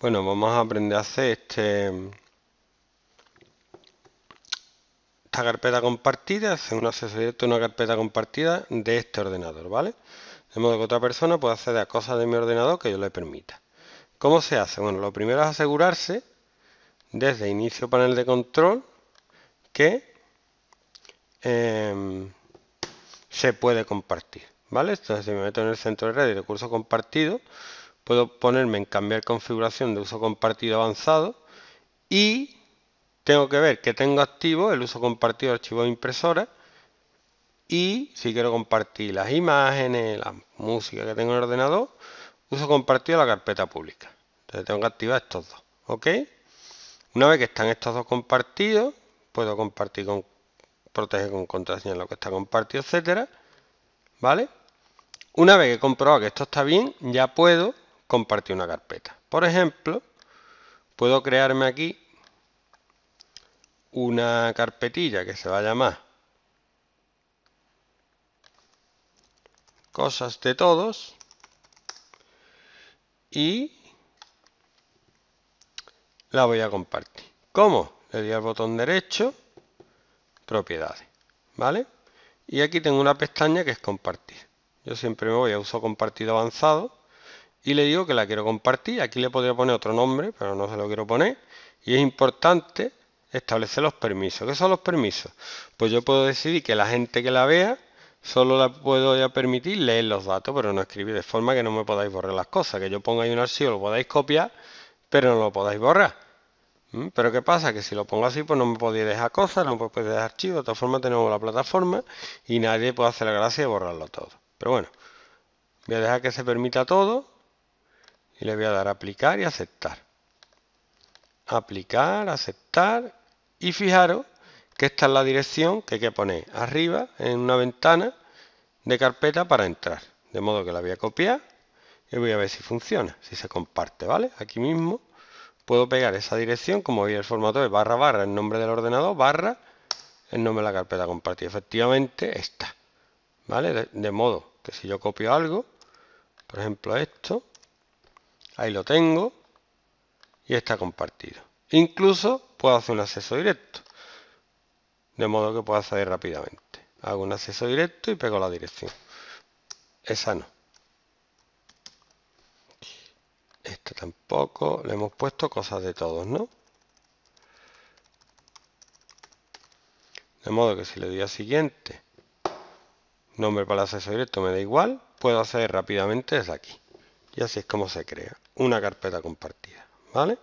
Bueno, vamos a aprender a hacer este esta carpeta compartida, hacer una directo de una carpeta compartida de este ordenador, ¿vale? De modo que otra persona pueda acceder a cosas de mi ordenador que yo le permita. ¿Cómo se hace? Bueno, lo primero es asegurarse desde inicio panel de control que em, se puede compartir, ¿vale? Entonces si me meto en el centro de red y recurso compartido, puedo ponerme en cambiar configuración de uso compartido avanzado y tengo que ver que tengo activo el uso compartido de archivos de impresora y si quiero compartir las imágenes, la música que tengo en el ordenador, uso compartido la carpeta pública. Entonces tengo que activar estos dos. ¿Ok? Una vez que están estos dos compartidos, puedo compartir con proteger con contraseña lo que está compartido, etcétera. ¿Vale? Una vez que he comprobado que esto está bien, ya puedo compartir una carpeta. Por ejemplo, puedo crearme aquí una carpetilla que se va a llamar cosas de todos y la voy a compartir. ¿Cómo? Le doy al botón derecho, propiedades, ¿vale? Y aquí tengo una pestaña que es compartir. Yo siempre me voy a uso compartido avanzado y le digo que la quiero compartir. Aquí le podría poner otro nombre, pero no se lo quiero poner. Y es importante establecer los permisos. ¿Qué son los permisos? Pues yo puedo decidir que la gente que la vea solo la puedo ya permitir leer los datos, pero no escribir de forma que no me podáis borrar las cosas. Que yo ponga ahí un archivo, lo podáis copiar, pero no lo podáis borrar. ¿Mm? Pero ¿qué pasa? Que si lo pongo así, pues no me podéis dejar cosas, no me podéis dejar archivos. De todas formas, tenemos la plataforma y nadie puede hacer la gracia de borrarlo todo. Pero bueno, voy a dejar que se permita todo y le voy a dar aplicar y aceptar. Aplicar, aceptar y fijaros que esta es la dirección que hay que poner arriba en una ventana de carpeta para entrar. De modo que la voy a copiar y voy a ver si funciona, si se comparte, ¿vale? Aquí mismo puedo pegar esa dirección, como veis el formato es barra barra el nombre del ordenador, barra el nombre de la carpeta compartida. Efectivamente está, ¿vale? de modo que si yo copio algo, por ejemplo esto, Ahí lo tengo y está compartido. Incluso puedo hacer un acceso directo, de modo que pueda acceder rápidamente. Hago un acceso directo y pego la dirección. Esa no. Esta tampoco. Le hemos puesto cosas de todos, ¿no? De modo que si le doy a siguiente, nombre para el acceso directo me da igual, puedo acceder rápidamente desde aquí. Y así es como se crea una carpeta compartida, ¿vale?